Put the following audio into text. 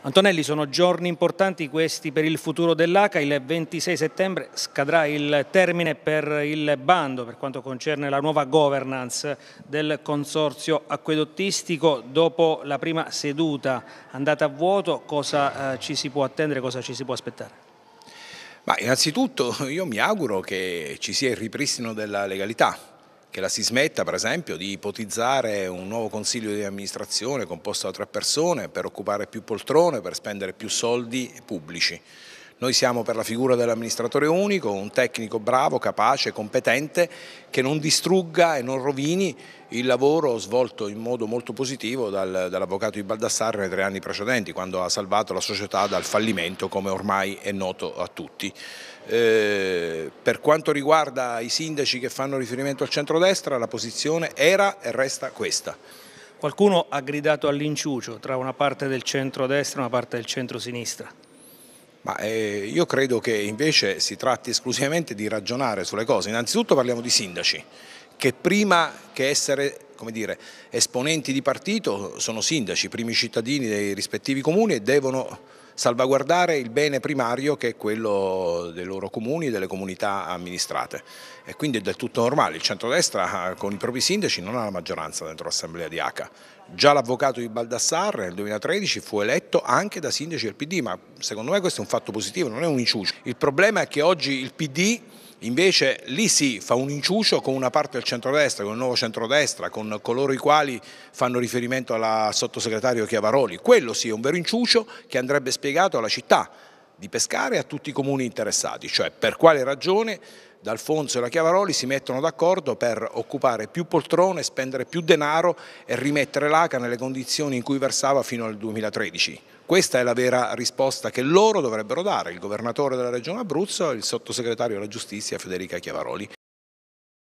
Antonelli, sono giorni importanti questi per il futuro dell'ACA. Il 26 settembre scadrà il termine per il bando per quanto concerne la nuova governance del consorzio acquedottistico. Dopo la prima seduta andata a vuoto, cosa eh, ci si può attendere, cosa ci si può aspettare? Ma innanzitutto io mi auguro che ci sia il ripristino della legalità che la si smetta per esempio di ipotizzare un nuovo consiglio di amministrazione composto da tre persone per occupare più poltrone, per spendere più soldi pubblici. Noi siamo per la figura dell'amministratore unico, un tecnico bravo, capace, competente, che non distrugga e non rovini il lavoro svolto in modo molto positivo dal, dall'avvocato di Baldassarre nei tre anni precedenti, quando ha salvato la società dal fallimento, come ormai è noto a tutti. Eh, per quanto riguarda i sindaci che fanno riferimento al centrodestra, la posizione era e resta questa. Qualcuno ha gridato all'inciucio tra una parte del centro-destra e una parte del centro-sinistra. Ma eh, io credo che invece si tratti esclusivamente di ragionare sulle cose. Innanzitutto parliamo di sindaci, che prima che essere come dire, esponenti di partito sono sindaci, primi cittadini dei rispettivi comuni e devono salvaguardare il bene primario che è quello dei loro comuni e delle comunità amministrate. E quindi è del tutto normale, il centrodestra eh, con i propri sindaci non ha la maggioranza dentro l'assemblea di ACA. Già l'avvocato di Baldassarre nel 2013 fu eletto anche da sindaci del PD, ma secondo me questo è un fatto positivo, non è un inciucio. Il problema è che oggi il PD Invece lì si sì, fa un inciucio con una parte del centrodestra, con il nuovo centrodestra, con coloro i quali fanno riferimento al sottosegretario Chiavaroli. Quello sì è un vero inciucio che andrebbe spiegato alla città di pescare e a tutti i comuni interessati, cioè per quale ragione D'Alfonso e la Chiavaroli si mettono d'accordo per occupare più poltrone, spendere più denaro e rimettere l'ACA nelle condizioni in cui versava fino al 2013. Questa è la vera risposta che loro dovrebbero dare, il governatore della Regione Abruzzo e il sottosegretario alla Giustizia Federica Chiavaroli.